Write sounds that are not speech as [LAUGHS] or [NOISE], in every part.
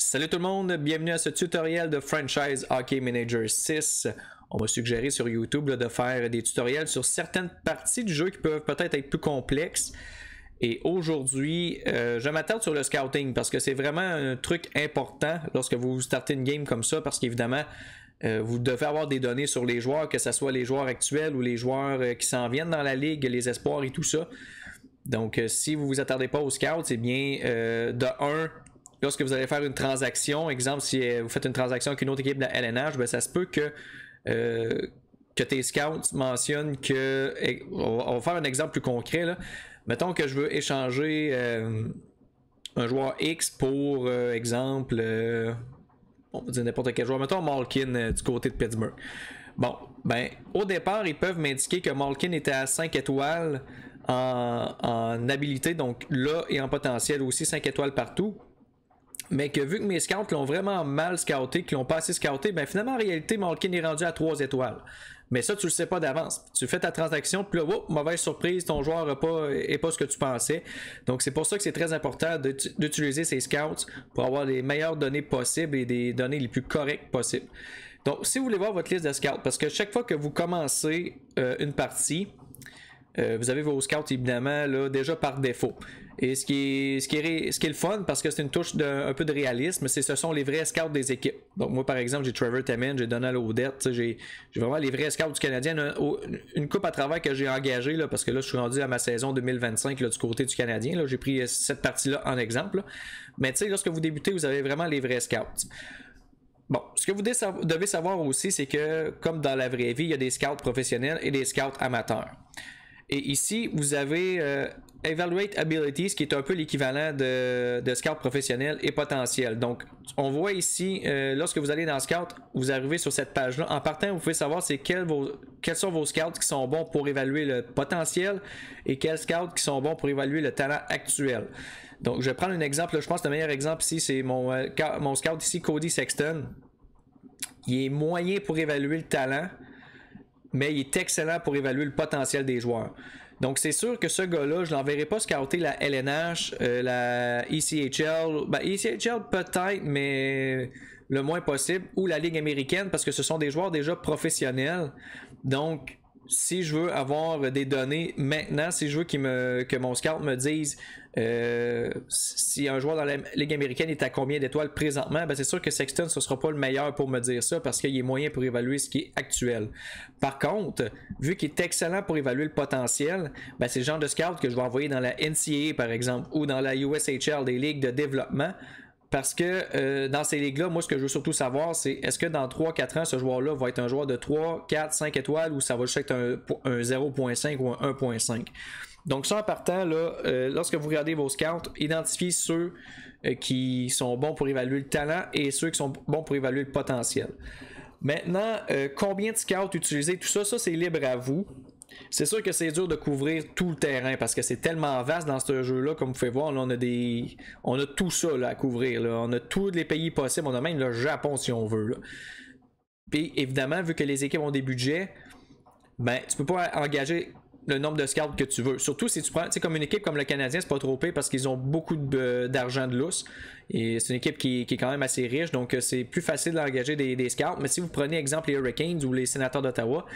Salut tout le monde, bienvenue à ce tutoriel de Franchise Hockey Manager 6. On m'a suggéré sur YouTube de faire des tutoriels sur certaines parties du jeu qui peuvent peut-être être plus complexes. Et aujourd'hui, euh, je m'attarde sur le scouting parce que c'est vraiment un truc important lorsque vous startez une game comme ça parce qu'évidemment, euh, vous devez avoir des données sur les joueurs, que ce soit les joueurs actuels ou les joueurs euh, qui s'en viennent dans la ligue, les espoirs et tout ça. Donc, si vous vous attendez pas au scout, c'est bien, de 1, lorsque vous allez faire une transaction, exemple, si euh, vous faites une transaction avec une autre équipe de la LNH, ben, ça se peut que, euh, que tes scouts mentionnent que. On va faire un exemple plus concret. Mettons que je veux échanger euh, un joueur X pour, exemple, on va dire n'importe quel joueur. Mettons Malkin du côté de Pittsburgh. Bon, ben, au départ, ils peuvent m'indiquer que Malkin était à 5 étoiles. En, en, habilité, donc là et en potentiel aussi 5 étoiles partout mais que vu que mes scouts l'ont vraiment mal scouté, qu'ils l'ont pas assez scouté, ben finalement en réalité Malkin est rendu à 3 étoiles. Mais ça, tu le sais pas d'avance. Tu fais ta transaction, puis là, mauvaise surprise, ton joueur n'est pas, pas ce que tu pensais. Donc, c'est pour ça que c'est très important d'utiliser ces scouts pour avoir les meilleures données possibles et des données les plus correctes possibles. Donc, si vous voulez voir votre liste de scouts, parce que chaque fois que vous commencez euh, une partie, euh, vous avez vos scouts évidemment déjà par défaut. Et ce qui est, ce qui le fun, parce que c'est une touche d'un un peu de réalisme, c'est ce sont les vrais scouts des équipes. Donc moi, par exemple, j'ai Trevor Tamman, j'ai Donald Odette, j'ai vraiment les vrais scouts du Canadien. Une, coupe à travers que j'ai engagée, là, parce que là, je suis rendu à ma saison 2025 du côté du Canadien. J'ai pris euh, cette partie-là en exemple. Mais tu sais, lorsque vous débutez, vous avez vraiment les vrais scouts. Bon, ce que vous devez savoir aussi, c'est que, comme dans la vraie vie, il y a des scouts professionnels et des scouts amateurs. Et ici, vous avez euh, Evaluate Abilities, qui est un peu l'équivalent de, de, Scout professionnel et potentiel. Donc, on voit ici, euh, lorsque vous allez dans Scout, vous arrivez sur cette page-là. En partant, vous pouvez savoir c'est quels, quels sont vos scouts qui sont bons pour évaluer le potentiel et quels scouts qui sont bons pour évaluer le talent actuel. Donc, je vais prendre un exemple. Je pense que le meilleur exemple ici, c'est mon, euh, mon scout ici, Cody Sexton. Il est moyen pour évaluer le talent mais il est excellent pour évaluer le potentiel des joueurs. Donc c'est sûr que ce gars-là, je l'enverrai pas scouter la LNH, euh, la ECHL, ECHL ben, e peut-être, mais le moins possible, ou la Ligue américaine, parce que ce sont des joueurs déjà professionnels. Donc si je veux avoir des données maintenant, si je veux me, que mon scout me dise euh, si un joueur dans la Ligue américaine est à combien d'étoiles présentement, ben c'est sûr que Sexton, ce ne sera pas le meilleur pour me dire ça parce qu'il y est moyen pour évaluer ce qui est actuel. Par contre, vu qu'il est excellent pour évaluer le potentiel, ben c'est le genre de scout que je vais envoyer dans la NCAA par exemple ou dans la USHL, des ligues de développement. Parce que euh, dans ces ligues-là, moi, ce que je veux surtout savoir, c'est est-ce que dans 3-4 ans, ce joueur-là va être un joueur de 3, 4, 5 étoiles ou ça va juste être un, un 0.5 ou un 1.5. Donc ça en partant, là, euh, lorsque vous regardez vos scouts, identifiez ceux euh, qui sont bons pour évaluer le talent et ceux qui sont bons pour évaluer le potentiel. Maintenant, euh, combien de scouts utiliser, tout ça, ça c'est libre à vous. C'est sûr que c'est dur de couvrir tout le terrain parce que c'est tellement vaste dans ce jeu-là, comme vous pouvez voir, là, on a des. On a tout ça à couvrir. On a tous les pays possibles, on a même le Japon si on veut. Puis évidemment, vu que les équipes ont des budgets, ben, tu peux pas engager le nombre de scouts que tu veux. Surtout si tu prends, tu sais, comme une équipe comme le Canadien, c'est pas trop pire parce qu'ils ont beaucoup d'argent de, lousse. Et c'est une équipe qui, est quand même assez riche, donc euh, c'est plus facile d'engager des, scouts. Mais si vous prenez exemple les Hurricanes ou les Sénateurs d'Ottawa,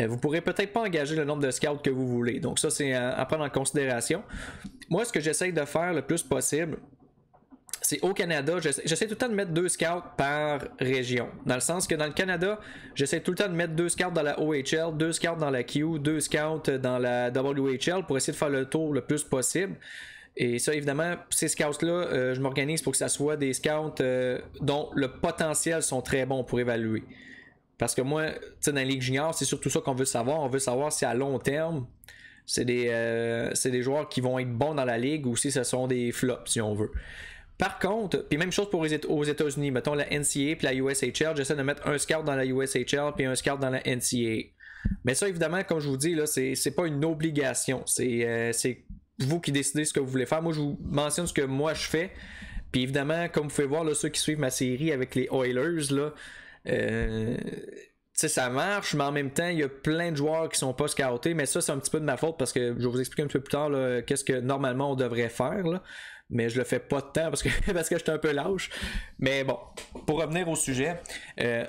euh, vous pourrez peut-être pas engager le nombre de scouts que vous voulez. Donc ça, c'est à, à, prendre en considération. Moi, ce que j'essaye de faire le plus possible, c'est au Canada, j'essaie tout le temps de mettre deux scouts par région. Dans le sens que dans le Canada, j'essaie tout le temps de mettre deux scouts dans la OHL, deux scouts dans la Q, deux scouts dans la WHL pour essayer de faire le tour le plus possible. Et ça, évidemment, ces scouts-là, euh, je m'organise pour que ça soit des scouts euh, dont le potentiel sont très bons pour évaluer. Parce que moi, tu sais, dans la Ligue Junior, c'est surtout ça qu'on veut savoir. On veut savoir si à long terme, c'est des euh, joueurs qui vont être bons dans la Ligue ou si ce sont des flops, si on veut. Par contre, puis même chose pour les, aux États-Unis, mettons la NCA puis la USHL, j'essaie de mettre un scout dans la USHL puis un scout dans la NCA. Mais ça, évidemment, comme je vous dis, là, c'est pas une obligation. Euh, c'est vous qui décidez ce que vous voulez faire. Moi, je vous mentionne ce que moi je fais. Puis évidemment, comme vous pouvez voir, là, ceux qui suivent ma série avec les Oilers, là, euh, ça marche, mais en même temps, il y a plein de joueurs qui sont pas scoutés. Mais ça, c'est un petit peu de ma faute parce que je vais vous expliquer un petit peu plus tard qu'est-ce que normalement on devrait faire. Là mais je le fais pas de temps parce que, [LAUGHS] parce que j'étais un peu lâche. Mais bon, pour revenir au sujet, euh,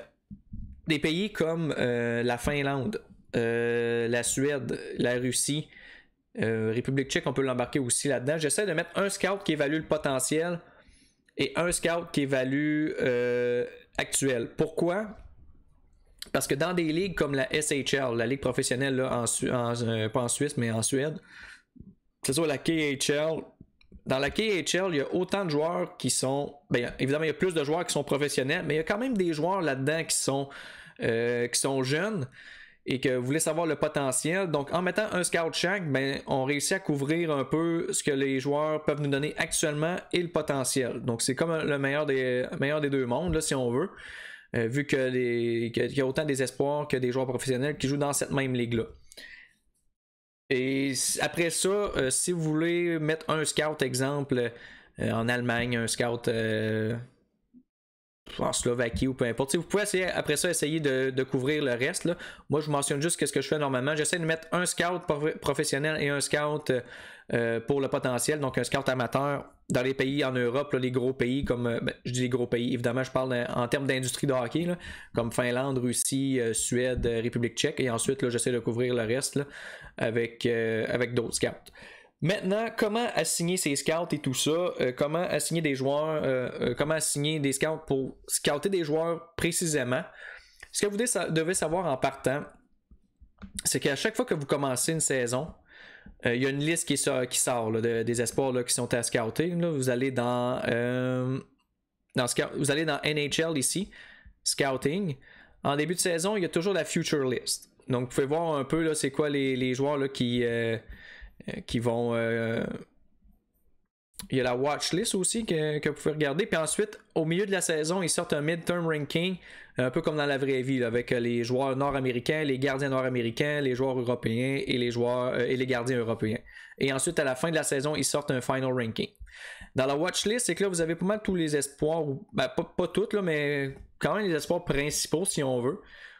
des pays comme euh, la Finlande, euh, la Suède, la Russie, République tchèque, on peut l'embarquer aussi là-dedans. J'essaie de mettre un scout qui évalue le potentiel et un scout qui évalue actuel. Pourquoi? Parce que dans des ligues comme la SHL, la ligue professionnelle, en, en pas en Suisse, mais en Suède, que ce soit la KHL, dans la KHL, il y a autant de joueurs qui sont. Bien, évidemment, il y a plus de joueurs qui sont professionnels, mais il y a quand même des joueurs là-dedans qui sont, euh, qui sont jeunes et que vous voulez savoir le potentiel. Donc, en mettant un scout chaque, ben, on réussit à couvrir un peu ce que les joueurs peuvent nous donner actuellement et le potentiel. Donc, c'est comme le meilleur des, des deux mondes, si on veut, euh, vu qu'il y a autant des espoirs que des joueurs professionnels qui jouent dans cette même ligue-là. Et après ça, euh, si vous voulez mettre un scout, exemple, euh, en Allemagne, un scout euh, en Slovaquie ou peu importe, vous pouvez après ça essayer de, couvrir le reste. Moi, je mentionne juste ce que je fais normalement. J'essaie de mettre un scout professionnel et un scout pour le potentiel, donc un scout amateur dans les pays en Europe, les gros pays comme, euh, ben, je dis les gros pays, évidemment, je parle en, termes d'industrie de hockey, comme Finlande, Russie, euh, Suède, euh, République tchèque, et ensuite, là, j'essaie de couvrir le reste avec, avec d'autres scouts. Maintenant, comment assigner ces scouts et tout ça? comment assigner des joueurs? comment assigner des scouts pour scouter des joueurs précisément? Ce que vous devez savoir en partant, c'est qu'à chaque fois que vous commencez une saison, euh, il y a une liste qui, sort, qui sort de, des espoirs qui sont à scouter. Vous allez dans, euh, vous allez dans NHL ici, scouting. En début de saison, il y a toujours la future list. Donc vous pouvez voir un peu c'est quoi les, les joueurs qui, euh, qui vont. il y a la watch list aussi que, que, vous pouvez regarder. Puis ensuite, au milieu de la saison, ils sortent un midterm ranking un peu comme dans la vraie vie, avec euh, les joueurs nord-américains, les gardiens nord-américains, les joueurs européens et les, joueurs, euh, et les gardiens européens. Et ensuite, à la fin de la saison, ils sortent un final ranking. Dans la watchlist, c'est que là, vous avez pas mal tous les espoirs, ben, pas, pas toutes, mais quand même les espoirs principaux, si on veut.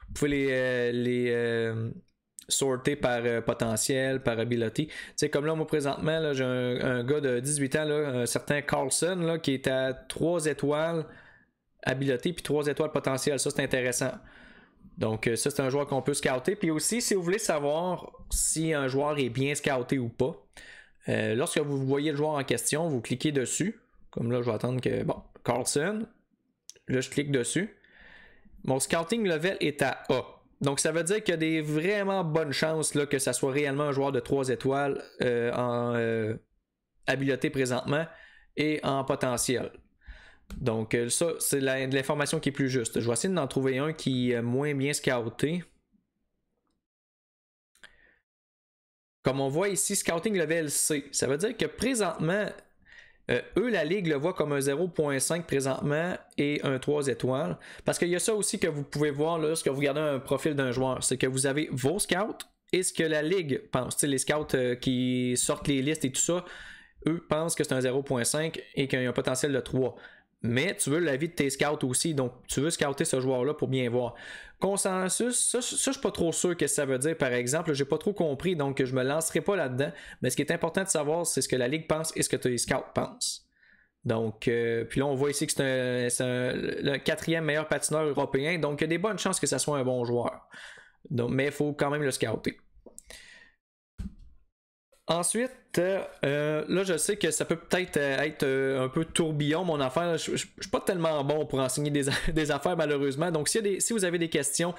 Vous pouvez les, euh, sortir par potentiel, par habileté. C'est comme là, moi, présentement, j'ai un, gars de 18 ans, un certain Carlson, là, qui est à 3 étoiles habileté, puis 3 étoiles potentielles. Ça, c'est intéressant. Donc, euh, ça, c'est un joueur qu'on peut scouter. Puis aussi, si vous voulez savoir si un joueur est bien scouté ou pas, euh, lorsque vous voyez le joueur en question, vous cliquez dessus. Comme là, je vais attendre que. Bon, Carlson. Là, je clique dessus. Mon scouting level est à A. Donc, ça veut dire qu'il y a des vraiment bonnes chances là, que ça soit réellement un joueur de 3 étoiles euh, en habileté présentement et en potentiel. Donc, euh, ça, c'est l'information qui est plus juste. Je vais essayer d'en trouver un qui est euh, moins bien scouté. Comme on voit ici, scouting level C. Ça veut dire que présentement, euh, eux, la Ligue le voit comme un 0.5 présentement et un 3 étoiles. Parce qu'il y a ça aussi que vous pouvez voir là, lorsque vous regardez un profil d'un joueur. C'est que vous avez vos scouts et ce que la Ligue pense. les scouts qui sortent les listes et tout ça, eux pensent que c'est un 0.5 et qu'il y a un potentiel de 3 mais tu veux l'avis de tes scouts aussi. Donc, tu veux scouter ce joueur-là pour bien voir. Consensus, ça, je je suis pas trop sûr que ça veut dire, par exemple. J'ai pas trop compris, donc je me lancerai pas là-dedans. Mais ce qui est important de savoir, c'est ce que la Ligue pense et ce que tes scouts pensent. Donc, euh, puis là, on voit ici que c'est le quatrième meilleur patineur européen. Donc, il y a des bonnes chances que ça soit un bon joueur. Donc, mais il faut quand même le scouter. Ensuite, euh, là, je sais que ça peut peut-être euh, être euh, un peu tourbillon, mon affaire. Je, ne suis pas tellement bon pour enseigner des, [LAUGHS] affaires, malheureusement. Donc, si, vous avez des questions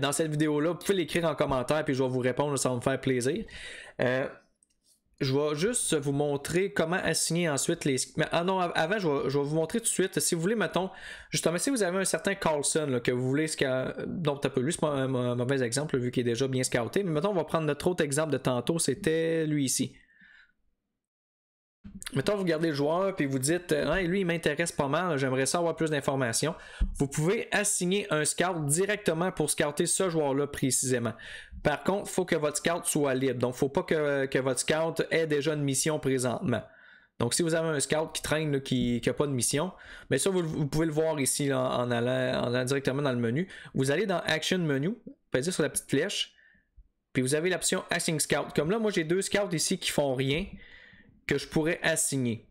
dans cette vidéo-là, vous pouvez l'écrire en commentaire, puis je vais vous répondre, ça va me faire plaisir je vais juste vous montrer comment assigner ensuite les. ah non, avant, je vais, vous montrer tout de suite. Si vous voulez, mettons, justement, si vous avez un certain Carlson que vous voulez. Donc, t'as pas lui, c'est un mauvais exemple vu qu'il est déjà bien scouté. Mais mettons, on va prendre notre autre exemple de tantôt. C'était lui ici. Mettons, vous regardez le joueur puis vous dites euh, lui, il m'intéresse pas mal, j'aimerais savoir plus d'informations. Vous pouvez assigner un scout directement pour scouter ce joueur-là précisément. Par contre, il faut que votre scout soit libre. Donc, il ne faut pas que, votre scout ait déjà une mission présentement. Donc, si vous avez un scout qui traîne, qui n'a pas de mission, mais ça, vous, pouvez le voir ici en, allant, directement dans le menu. Vous allez dans Action Menu, pesez sur la petite flèche, puis vous avez l'option Assign Scout. Comme là, moi, j'ai deux scouts ici qui font rien que je pourrais assigner.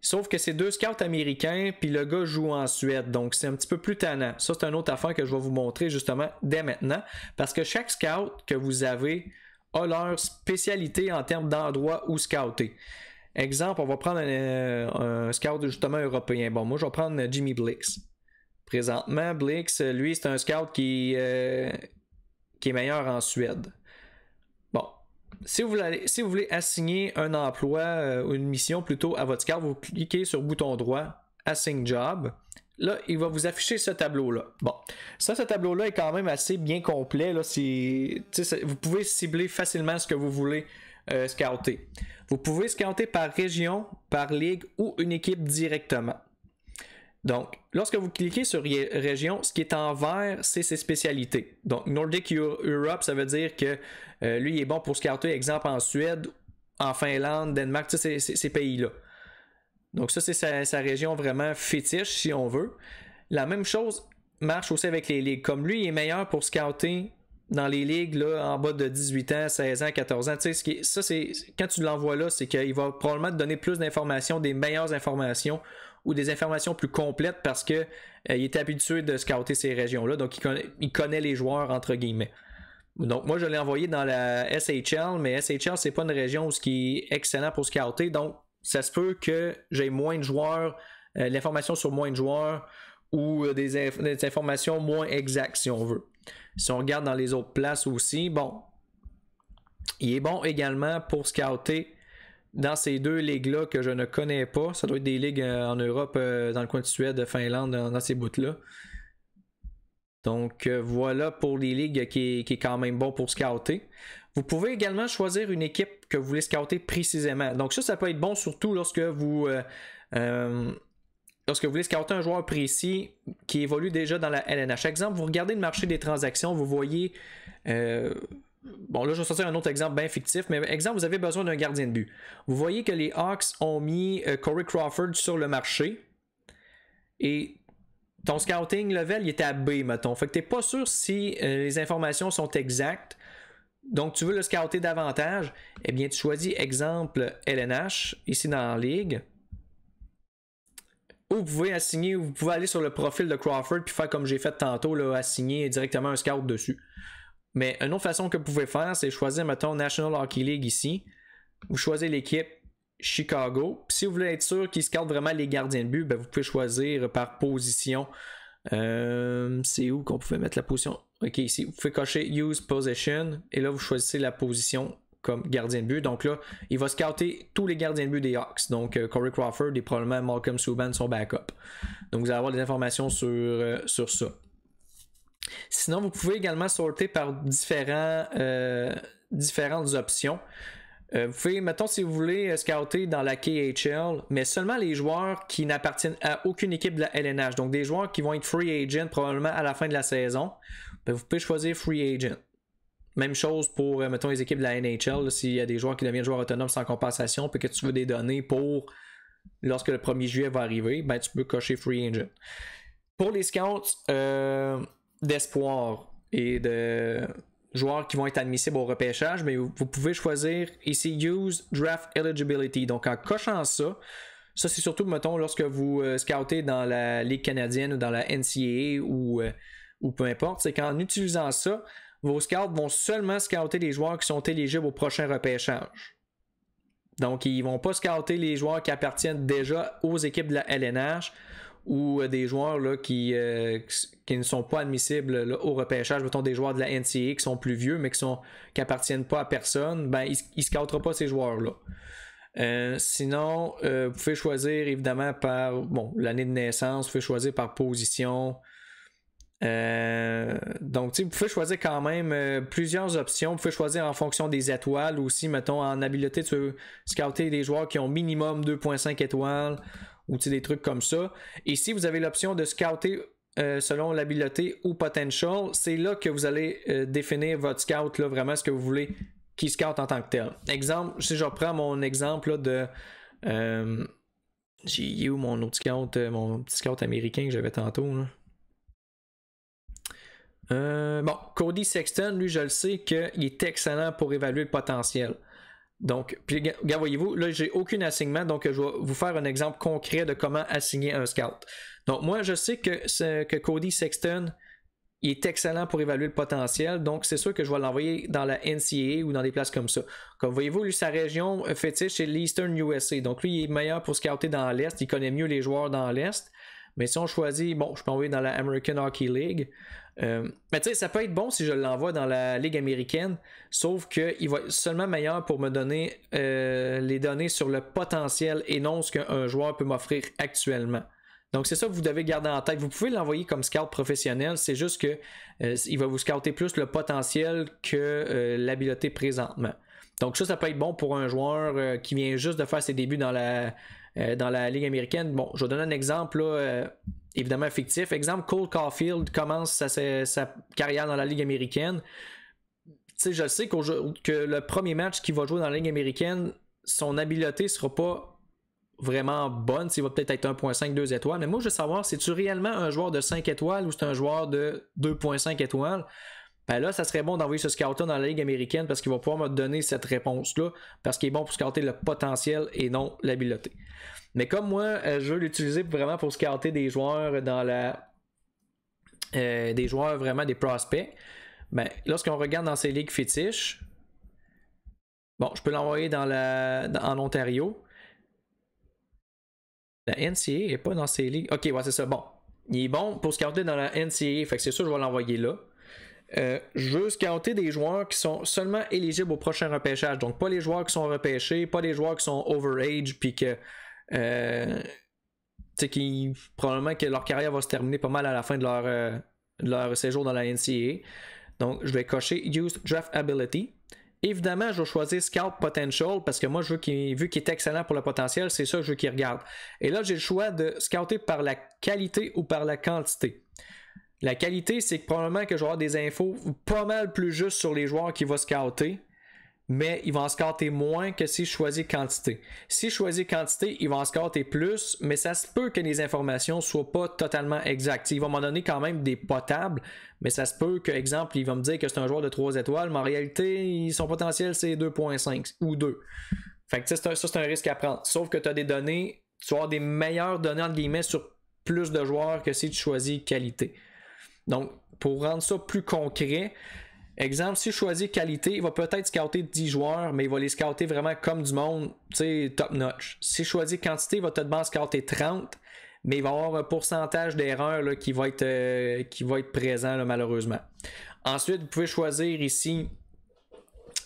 Sauf que c'est deux scouts américains, puis le gars joue en Suède, donc c'est un petit peu plus tannant. Ça, c'est un autre affaire que je vais vous montrer justement dès maintenant, parce que chaque scout que vous avez a leur spécialité en termes d'endroit où scouter. Exemple, on va prendre un, euh, scout justement européen. Bon, moi, je vais prendre Jimmy Blix. Présentement, Blix, lui, c'est un scout qui, euh, qui est meilleur en Suède si vous, voulez, assigner un emploi euh, ou une mission plutôt à votre carte, vous cliquez sur le bouton droit Assign Job. Là, il va vous afficher ce tableau-là. Bon, ça, ce tableau-là est quand même assez bien complet. Là. Vous pouvez cibler facilement ce que vous voulez euh, scouter. Vous pouvez scouter par région, par ligue ou une équipe directement. Donc, lorsque vous cliquez sur région, ce qui est en vert, c'est ses spécialités. Donc, Nordic Europe, ça veut dire que euh, lui, il est bon pour scouter, exemple, en Suède, en Finlande, Danemark, ces, ces, ces pays-là. Donc ça, c'est sa, région vraiment fétiche, si on veut. La même chose marche aussi avec les ligues. Comme lui, il est meilleur pour scouter dans les ligues là, en bas de 18 ans, 16 ans, 14 ans. Tu sais, ça, c'est, quand tu l'envoies là, c'est qu'il va probablement te donner plus d'informations, des meilleures informations ou des informations plus complètes parce qu'il euh, est habitué de scouter ces régions-là. Donc, il connaît les joueurs, entre guillemets. Donc, moi, je l'ai envoyé dans la SHL, mais SHL, c'est pas une région où ce qui est excellent pour scouter. Donc, ça se peut que j'ai moins de joueurs, euh, l'information sur moins de joueurs ou euh, des, informations moins exactes, si on veut. Si on regarde dans les autres places aussi, bon, il est bon également pour scouter dans ces deux ligues-là que je ne connais pas. Ça doit être des ligues euh, en Europe, dans le coin de Suède, Finlande, dans ces bouts-là. Donc euh, voilà pour les ligues qui est, quand même bon pour scouter. Vous pouvez également choisir une équipe que vous voulez scouter précisément. Donc ça, ça peut être bon surtout lorsque vous... Euh, euh, lorsque vous voulez scouter un joueur précis qui évolue déjà dans la LNH. Exemple, vous regardez le marché des transactions, vous voyez. bon, là, je vais sortir un autre exemple bien fictif, mais exemple, vous avez besoin d'un gardien de but. Vous voyez que les Hawks ont mis Corey Crawford sur le marché. Et ton scouting level, il était à B, mettons. Fait que pas sûr si euh, les informations sont exactes. Donc, tu veux le scouter davantage. Eh bien, tu choisis exemple LNH, ici dans la Ligue. Ou vous pouvez assigner, vous pouvez aller sur le profil de Crawford puis faire comme j'ai fait tantôt, là, assigner directement un scout dessus. Mais une autre façon que vous pouvez faire, c'est choisir, mettons, National Hockey League ici. Vous choisissez l'équipe, Chicago. si vous voulez être sûr qu'il scout vraiment les gardiens de but, ben, vous pouvez choisir par position. Euh, c'est où qu'on pouvait mettre la position Ok, ici, vous pouvez cocher Use Position ». et là vous choisissez la position comme gardien de but. Donc là, il va scouter tous les gardiens de but des Hawks. Donc euh, Corey Crawford et probablement Malcolm Subban sont backup. Donc vous allez avoir des informations sur, euh, sur ça. Sinon, vous pouvez également sortir par différents, différentes options. Euh, vous pouvez, mettons, si vous voulez, euh, scouter dans la KHL, mais seulement les joueurs qui n'appartiennent à aucune équipe de la LNH. Donc, des joueurs qui vont être free agent probablement à la fin de la saison. Ben, vous pouvez choisir free agent. Même chose pour, euh, mettons, les équipes de la NHL. S'il y a des joueurs qui deviennent joueurs autonomes sans compensation, puis que tu veux des données pour lorsque le 1er juillet va arriver, ben, tu peux cocher free agent. Pour les scouts d'espoir et de joueurs qui vont être admissibles au repêchage, mais vous pouvez choisir ici Use Draft Eligibility. Donc en cochant ça, ça c'est surtout, mettons, lorsque vous euh, scoutez dans la Ligue canadienne ou dans la NCAA ou, euh, ou peu importe, c'est qu'en utilisant ça, vos scouts vont seulement scouter les joueurs qui sont éligibles au prochain repêchage. Donc ils ne vont pas scouter les joueurs qui appartiennent déjà aux équipes de la LNH ou euh, des joueurs là, qui, euh, qui ne sont pas admissibles au repêchage, mettons des joueurs de la NCA qui sont plus vieux mais qui sont qui appartiennent pas à personne, ben ils, ne scoutera pas ces joueurs-là. Euh, sinon, vous pouvez choisir évidemment par bon, l'année de naissance, vous pouvez choisir par position. donc, vous pouvez choisir quand même plusieurs options. Vous pouvez choisir en fonction des étoiles aussi. Mettons, en habileté, de scouter des joueurs qui ont minimum 2.5 étoiles ou des trucs comme ça. et si vous avez l'option de scouter euh, selon l'habileté ou potential. C'est là que vous allez euh, définir votre scout, là, vraiment ce que vous voulez qu'il scout en tant que tel. Exemple, si je reprends mon exemple de. Euh, j'ai eu mon autre scout, mon petit scout américain que j'avais tantôt. bon, Cody Sexton, lui, je le sais qu'il est excellent pour évaluer le potentiel. Donc, puis, vous là, j'ai aucun assignement, donc je vais vous faire un exemple concret de comment assigner un scout. Donc, moi, je sais que, que Cody Sexton, est excellent pour évaluer le potentiel, donc c'est sûr que je vais l'envoyer dans la NCAA ou dans des places comme ça. Comme voyez-vous, lui, sa région euh, fétiche, c'est l'Eastern USA. Donc, lui, il est meilleur pour scouter dans l'Est, il connaît mieux les joueurs dans l'Est. Mais si on choisit, bon, je peux envoyer dans la American Hockey League. Euh, mais tu sais, ça peut être bon si je l'envoie dans la Ligue américaine, sauf qu'il va être seulement meilleur pour me donner euh, les données sur le potentiel et non ce qu'un joueur peut m'offrir actuellement. Donc c'est ça que vous devez garder en tête. Vous pouvez l'envoyer comme scout professionnel, c'est juste qu'il euh, va vous scouter plus le potentiel que l'habileté présentement. Donc ça, ça peut être bon pour un joueur qui vient juste de faire ses débuts dans la euh, dans la Ligue américaine. Bon, je vais donner un exemple, euh, évidemment fictif. Exemple, Cole Caulfield commence sa, carrière dans la Ligue américaine. tu sais je sais que le premier match qu'il va jouer dans la Ligue américaine, son habileté ne sera pas vraiment bonne. Il va peut-être être, 1.5, 2 étoiles. Mais moi, je veux savoir, c'est-tu réellement un joueur de 5 étoiles ou c'est un joueur de 2.5 étoiles? ben là, ça serait bon d'envoyer ce scout dans la Ligue américaine parce qu'il va pouvoir me donner cette réponse-là, parce qu'il est bon pour scouter le potentiel et non l'habileté. Mais comme moi, euh, je veux l'utiliser vraiment pour scouter des joueurs dans la. Euh, des joueurs vraiment des prospects. Ben, lorsqu'on regarde dans ces ligues fétiches, bon, je peux l'envoyer dans la. en Ontario. La NCA n'est pas dans ces ligues. Ok, c'est ça. Bon. Il est bon pour scouter dans la NCA. Fait que c'est sûr, je vais l'envoyer là. Euh, je veux scouter des joueurs qui sont seulement éligibles au prochain repêchage. Donc, pas les joueurs qui sont repêchés, pas les joueurs qui sont overage, puis que. Euh, qui, probablement que leur carrière va se terminer pas mal à la fin de leur, euh, leur séjour dans la NCAA. Donc, je vais cocher Use Draft Ability. Évidemment, je vais choisir Scout Potential parce que moi, je veux vu qu'il est excellent pour le potentiel, c'est ça que je veux qu'il regarde. Et là, j'ai le choix de scouter par la qualité ou par la quantité. La qualité, c'est que probablement que je vais avoir des infos pas mal plus justes sur les joueurs qu'il va scouter, mais il va en scouter moins que si je choisis quantité. Si je choisis quantité, il va en scouter plus, mais ça se peut que les informations soient pas totalement exactes. Il va m'en donner quand même des potables, mais ça se peut qu'exemple, exemple, il va me dire que c'est un joueur de 3 étoiles, mais en réalité, son potentiel, c'est 2.5 ou 2. Fait que ça, c'est un risque à prendre. Sauf que tu as des données, tu vas avoir des meilleures données, entre guillemets, sur plus de joueurs que si tu choisis qualité. Donc, pour rendre ça plus concret, exemple, si je choisis qualité, il va peut-être scouter 10 joueurs, mais il va les scouter vraiment comme du monde, tu sais, top notch. Si je choisis quantité, il va peut-être scouter 30, mais il va avoir un pourcentage d'erreurs qui, va être, euh, qui va être présent malheureusement. Ensuite, vous pouvez choisir ici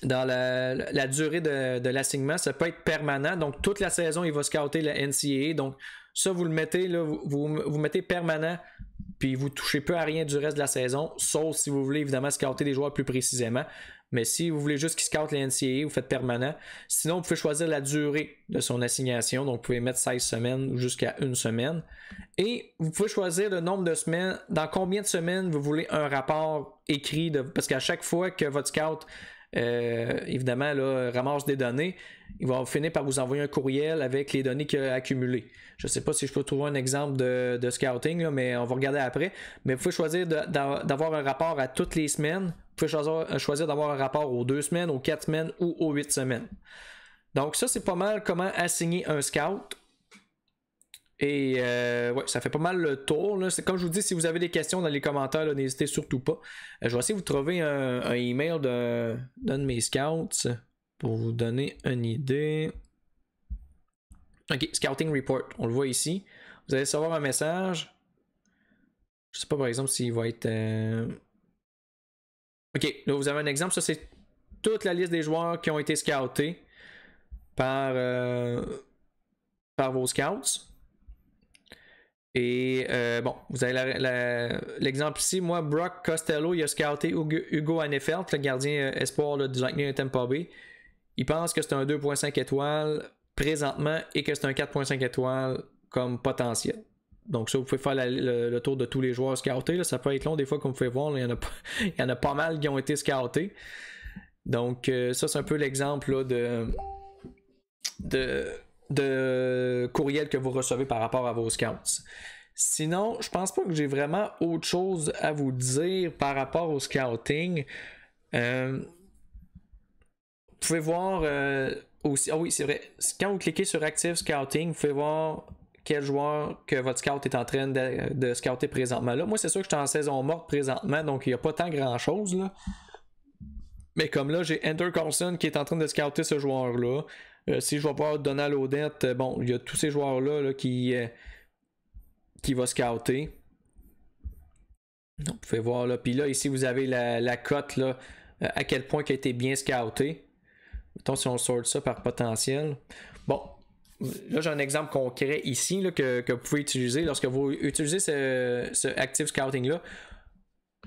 dans la, durée de, l'assignement. Ça peut être permanent. Donc, toute la saison, il va scouter la NCAA. Donc, ça, vous le mettez, là, vous mettez permanent puis vous touchez peu à rien du reste de la saison, sauf si vous voulez évidemment scouter des joueurs plus précisément. Mais si vous voulez juste qu'ils scoutent les NCAA, vous faites permanent. Sinon, vous pouvez choisir la durée de son assignation. Donc, vous pouvez mettre 16 semaines ou jusqu'à une semaine. Et vous pouvez choisir le nombre de semaines, dans combien de semaines vous voulez un rapport écrit. De, parce qu'à chaque fois que votre scout euh, évidemment, là, ramasse des données, il va finir par vous envoyer un courriel avec les données qu'il a accumulées. Je ne sais pas si je peux trouver un exemple de, scouting, mais on va regarder après. Mais vous pouvez choisir d'avoir un rapport à toutes les semaines. Vous pouvez euh, choisir d'avoir un rapport aux deux semaines, aux quatre semaines ou aux huit semaines. Donc ça, c'est pas mal comment assigner un scout. Et euh, ouais, ça fait pas mal le tour. Là. Comme je vous dis, si vous avez des questions dans les commentaires, n'hésitez surtout pas. Euh, je vais essayer de vous trouver un, email d'un de, mes scouts pour vous donner une idée. Ok, Scouting Report, on le voit ici. Vous allez recevoir un message. Je sais pas par exemple s'il va être. Euh, ok, là vous avez un exemple. Ça, c'est toute la liste des joueurs qui ont été scoutés par, par vos scouts. Et euh, bon, vous avez l'exemple ici. Moi, Brock Costello, il a scouté Hugo, Hugo le gardien euh, espoir du Lightning de Il pense que c'est un 2.5 étoiles présentement et que c'est un 4.5 étoiles comme potentiel. Donc ça, vous pouvez faire le, tour de tous les joueurs scoutés. Ça peut être long des fois, comme vous pouvez voir, [LAUGHS] il, y en a, pas mal qui ont été scoutés. Donc euh, ça, c'est un peu l'exemple de, de de courriel que vous recevez par rapport à vos scouts. Sinon, je pense pas que j'ai vraiment autre chose à vous dire par rapport au scouting. Euh, vous pouvez voir euh, aussi. Ah oui, c'est vrai. Quand vous cliquez sur Active Scouting, vous pouvez voir quel joueur que votre scout est en train de, scouter présentement. Là, moi, c'est sûr que je suis en saison morte présentement, donc il n'y a pas tant grand chose. Là. Mais comme là, j'ai Enter Carlson qui est en train de scouter ce joueur-là. Euh, si je vais voir Donald Odette, euh, bon, il y a tous ces joueurs-là qui, vont euh, qui va scouter. vous pouvez voir là. Puis là, ici, vous avez la, cote à quel point qui a été bien scouté. Mettons si on sort ça par potentiel. Bon, là j'ai un exemple concret ici que, vous pouvez utiliser lorsque vous utilisez ce, ce Active Scouting là.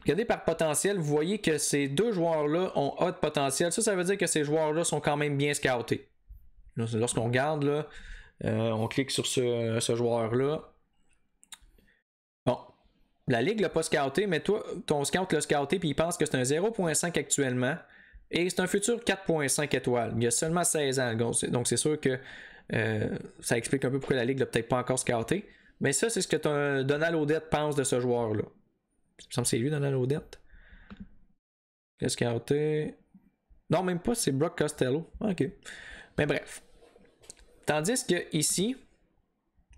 Regardez par potentiel, vous voyez que ces deux joueurs-là ont haut potentiel. Ça, ça veut dire que ces joueurs-là sont quand même bien scoutés. Lorsqu'on regarde, là, euh, on clique sur euh, ce, joueur-là. Bon. La Ligue l'a pas scouté, mais toi, ton scout l'a scouté, puis il pense que c'est un 0.5 actuellement. Et c'est un futur 4.5 étoiles. Il y a seulement 16 ans, donc c'est sûr que euh, ça explique un peu pourquoi la Ligue l'a peut-être pas encore scouté. Mais ça, c'est ce que ton Donald Odette pense de ce joueur-là. Il me semble que c'est lui, Donald Odette. a scouté. Non, même pas, c'est Brock Costello. Ah, ok. Mais bref. Tandis que ici,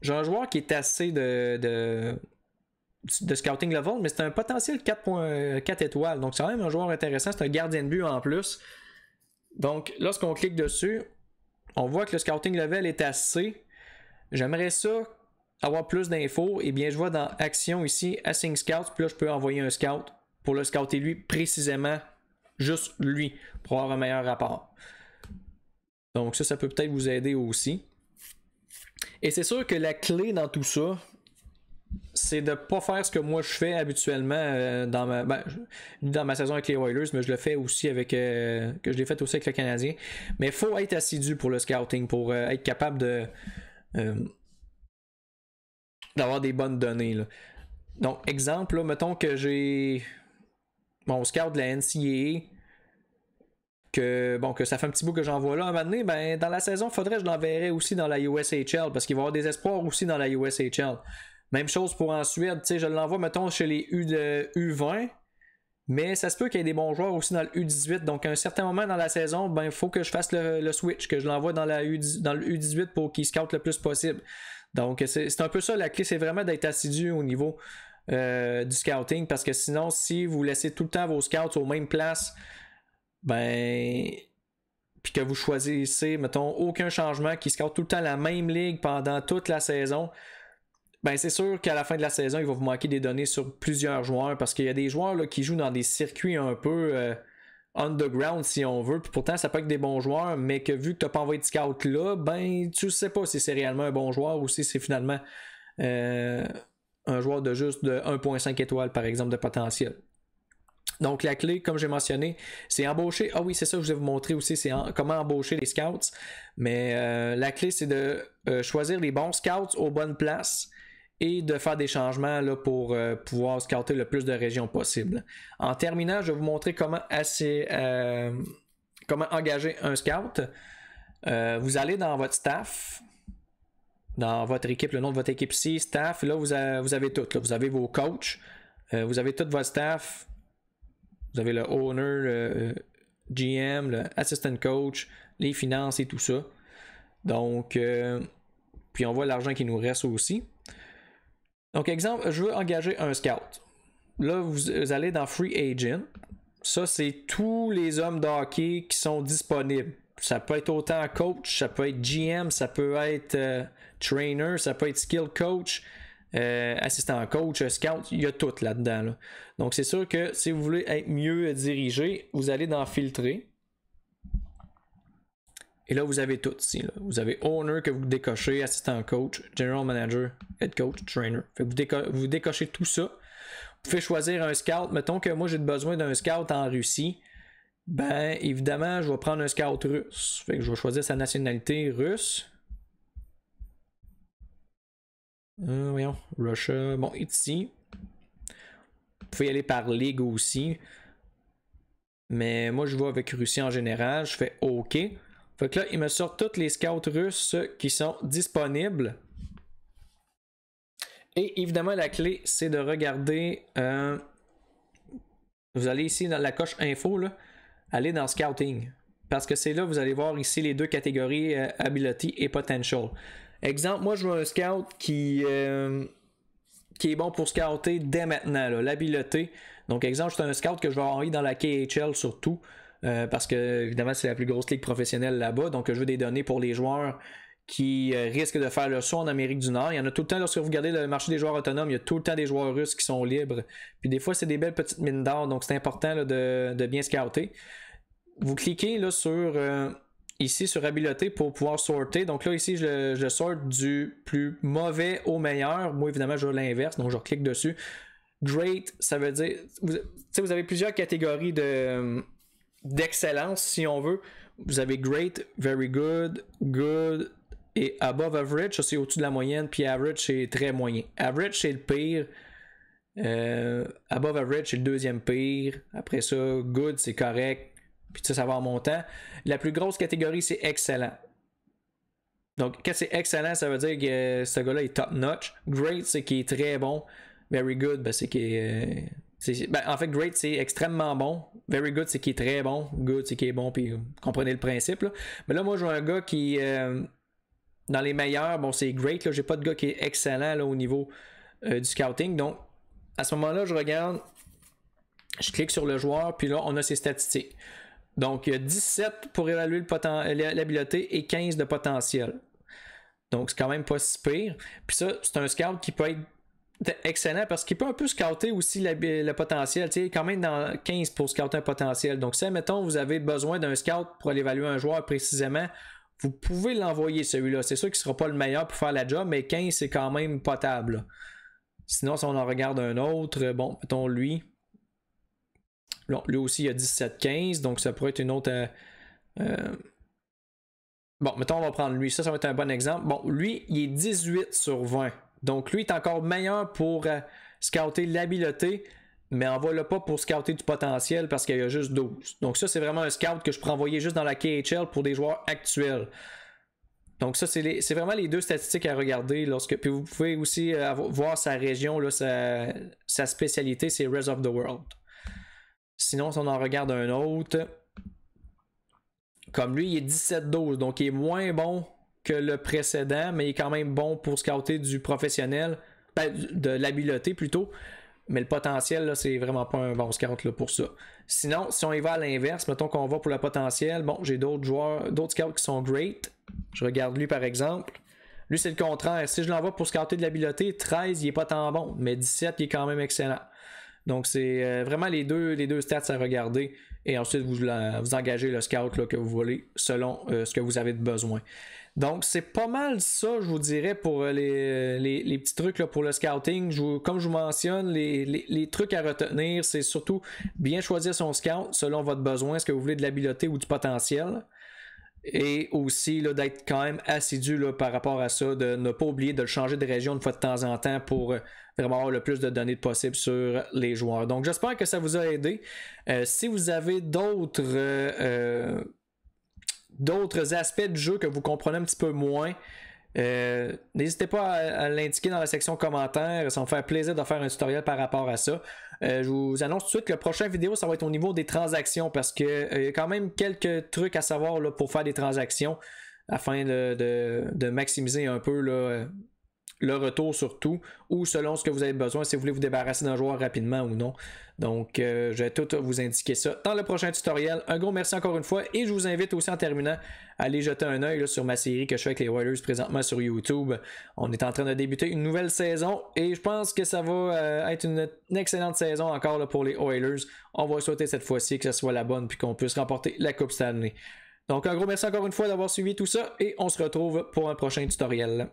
j'ai un joueur qui est assez de, scouting level, mais c'est un potentiel 4, étoiles. Donc, c'est quand même un joueur intéressant. C'est un gardien de but en plus. Donc, lorsqu'on clique dessus, on voit que le scouting level est assez. J'aimerais ça avoir plus d'infos. Et eh bien, je vois dans Action ici, Assign Scout. Puis là, je peux envoyer un scout pour le scouter lui précisément, juste lui, pour avoir un meilleur rapport. Donc ça, ça peut peut-être vous aider aussi. Et c'est sûr que la clé dans tout ça, c'est de ne pas faire ce que moi je fais habituellement euh, dans ma ben, dans ma saison avec les Oilers, mais je le fais aussi avec euh, que je l'ai fait aussi avec le Canadien. Mais il faut être assidu pour le scouting pour euh, être capable de d'avoir des bonnes données. Donc exemple, mettons que j'ai mon scout de la NCAA que bon que ça fait un petit bout que j'envoie là un moment donné, ben, dans la saison, faudrait que je l'enverrai aussi dans la USHL parce qu'il va y avoir des espoirs aussi dans la USHL. Même chose pour en Suède, je l'envoie mettons chez les U 20 euh, mais ça se peut qu'il y ait des bons joueurs aussi dans le U18. Donc à un certain moment dans la saison, ben il faut que je fasse le, switch, que je l'envoie dans, la dans le U18 pour qu'il scout le plus possible. Donc c'est un peu ça la clé, c'est vraiment d'être assidu au niveau euh, du scouting parce que sinon si vous laissez tout le temps vos scouts aux mêmes places ben, puis que vous choisissez, mettons, aucun changement, qui scoutent tout le temps la même ligue pendant toute la saison, ben c'est sûr qu'à la fin de la saison, il va vous manquer des données sur plusieurs joueurs parce qu'il y a des joueurs qui jouent dans des circuits un peu euh, underground si on veut. Puis pourtant, ça peut être des bons joueurs, mais que vu que tu n'as pas envoyé de scout là, ben tu sais pas si c'est réellement un bon joueur ou si c'est finalement euh, un joueur de juste de 1.5 étoiles, par exemple, de potentiel. Donc, la clé, comme j'ai mentionné, c'est embaucher. Ah oui, c'est ça, que je vais vous montrer aussi, c'est comment embaucher les scouts. Mais euh, la clé, c'est de euh, choisir les bons scouts aux bonnes places et de faire des changements là, pour euh, pouvoir scouter le plus de régions possible. En terminant, je vais vous montrer comment, assez, comment engager un scout. vous allez dans votre staff, dans votre équipe, le nom de votre équipe ici, staff, là, vous, avez, vous tout. Vous avez vos coachs, vous avez tout votre staff, vous avez le owner, le euh, GM, le assistant coach, les finances et tout ça. Donc, euh, puis on voit l'argent qui nous reste aussi. Donc, exemple, je veux engager un scout. Là, vous, allez dans Free Agent. Ça, c'est tous les hommes d'Hockey qui sont disponibles. Ça peut être autant coach, ça peut être GM, ça peut être euh, trainer, ça peut être skill coach, euh, assistant coach, euh, scout, il y a tout là-dedans. Donc c'est sûr que si vous voulez être mieux dirigé, vous allez dans filtrer. Et là, vous avez tout ici. Vous avez owner que vous décochez, assistant coach, general manager, head coach, trainer. vous, décochez tout ça. Vous pouvez choisir un scout. Mettons que moi j'ai besoin d'un scout en Russie. Ben évidemment, je vais prendre un scout russe. que je vais choisir sa nationalité russe. Ah, voyons, Russia. Bon, ici. Vous pouvez y aller par ligue aussi. Mais moi, je vois avec Russie en général. Je fais OK. Fait que là, il me sort tous les scouts russes qui sont disponibles. Et évidemment, la clé, c'est de regarder. Euh, vous allez ici dans la coche info, là, dans Scouting. Parce que c'est là, vous allez voir ici les deux catégories, euh, Ability et Potential. Exemple, moi, je veux un scout qui, euh, qui est bon pour scouter dès maintenant, l'habileté. Donc, exemple, c'est un scout que je vais envoyer dans la KHL surtout, euh, parce que, évidemment, c'est la plus grosse ligue professionnelle là-bas. Donc, je veux des données pour les joueurs qui euh, risquent de faire le saut en Amérique du Nord. Il y en a tout le temps, lorsque vous regardez le marché des joueurs autonomes, il y a tout le temps des joueurs russes qui sont libres. Puis des fois, c'est des belles petites mines d'or, donc c'est important de, bien scouter. Vous cliquez là, sur ici sur habileté pour pouvoir sortir. Donc là, ici, je, je sorte du plus mauvais au meilleur. Moi, évidemment, je veux l'inverse, donc je clique dessus. Great, ça veut dire. Vous, vous avez plusieurs catégories de, d'excellence, si on veut. Vous avez great, very good, good et above average, c'est au-dessus de la moyenne, puis average, c'est très moyen. Average, c'est le pire. Euh, above average, c'est le deuxième pire. Après ça, good, c'est correct. Puis ça, ça va en montant. La plus grosse catégorie, c'est excellent. Donc, quand c'est excellent, ça veut dire que ce gars-là est top notch. Great, c'est qu'il est très bon. Very good, ben, c'est qu'il est. Euh, ben, en fait, great, c'est extrêmement bon. Very good, c'est qu'il est très bon. Good, c'est qu'il est bon. Puis, comprenez le principe. Mais là, moi, j'ai un gars qui, euh, dans les meilleurs, bon, c'est great. Là. J'ai pas de gars qui est excellent au niveau euh, du scouting. Donc, à ce moment-là, je regarde, je clique sur le joueur, puis là, on a ses statistiques. Donc, 17 euh, pour évaluer euh, l'habileté et 15 de potentiel. Donc, c'est quand même pas si pire. Puis ça, c'est un scout qui peut être excellent parce qu'il peut un peu scouter aussi le potentiel. Tu sais, quand même dans 15 pour scouter un potentiel. Donc, si, mettons, vous avez besoin d'un scout pour aller évaluer un joueur précisément, vous pouvez l'envoyer celui-là. C'est sûr qu'il ne sera pas le meilleur pour faire la job, mais 15, c'est quand même potable. Sinon, si on en regarde un autre, bon, mettons lui, lui aussi, il a 17-15, donc ça pourrait être une autre. Euh, euh, bon, mettons, on va prendre lui. Ça, ça va être un bon exemple. Bon, lui, il est 18 sur 20. Donc, lui, est encore meilleur pour euh, scouter l'habileté, mais en le pas pour scouter du potentiel parce qu'il y a juste 12. Donc, ça, c'est vraiment un scout que je pourrais envoyer juste dans la KHL pour des joueurs actuels. Donc, ça, c'est vraiment les deux statistiques à regarder. Lorsque, puis, vous pouvez aussi voir sa région, sa, spécialité, c'est «Res of the World. Sinon, si on en regarde un autre, comme lui, il est 17-12, donc il est moins bon que le précédent, mais il est quand même bon pour scouter du professionnel, ben, de l'habileté plutôt. Mais le potentiel, c'est vraiment pas un bon scout pour ça. Sinon, si on y va à l'inverse, mettons qu'on va pour le potentiel, bon, j'ai d'autres joueurs, d'autres scouts qui sont great. Je regarde lui par exemple. Lui, c'est le contraire. Si je l'envoie pour scouter de l'habileté, 13, il est pas tant bon, mais 17, il est quand même excellent. Donc, c'est euh, vraiment les deux, les deux stats à regarder. Et ensuite, vous, vous engagez le scout que vous voulez selon euh, ce que vous avez de besoin. Donc, c'est pas mal ça, je vous dirais, pour euh, les, petits trucs pour le scouting. comme je vous mentionne, les, trucs à retenir, c'est surtout bien choisir son scout selon votre besoin. Est-ce que vous voulez de l'habileté ou du potentiel? Et aussi d'être quand même assidu là, par rapport à ça, de ne pas oublier de le changer de région une fois de temps en temps pour vraiment avoir le plus de données possible sur les joueurs. Donc j'espère que ça vous a aidé. Euh, si vous avez d'autres euh, euh, d'autres aspects du jeu que vous comprenez un petit peu moins, N'hésitez pas à, l'indiquer dans la section commentaires. Ça me fait plaisir de faire un tutoriel par rapport à ça. je vous annonce tout de suite que la prochaine vidéo, ça va être au niveau des transactions parce qu'il y a quand même quelques trucs à savoir là, pour faire des transactions afin de, maximiser un peu là, le retour surtout, ou selon ce que vous avez besoin, si vous voulez vous débarrasser d'un joueur rapidement ou non. Donc, euh, je vais tout vous indiquer ça dans le prochain tutoriel. Un gros merci encore une fois et je vous invite aussi en terminant à aller jeter un œil sur ma série que je fais avec les Oilers présentement sur YouTube. On est en train de débuter une nouvelle saison et je pense que ça va euh, être une, excellente saison encore pour les Oilers. On va souhaiter cette fois-ci que ce soit la bonne puis qu'on puisse remporter la Coupe année Donc, un gros merci encore une fois d'avoir suivi tout ça et on se retrouve pour un prochain tutoriel.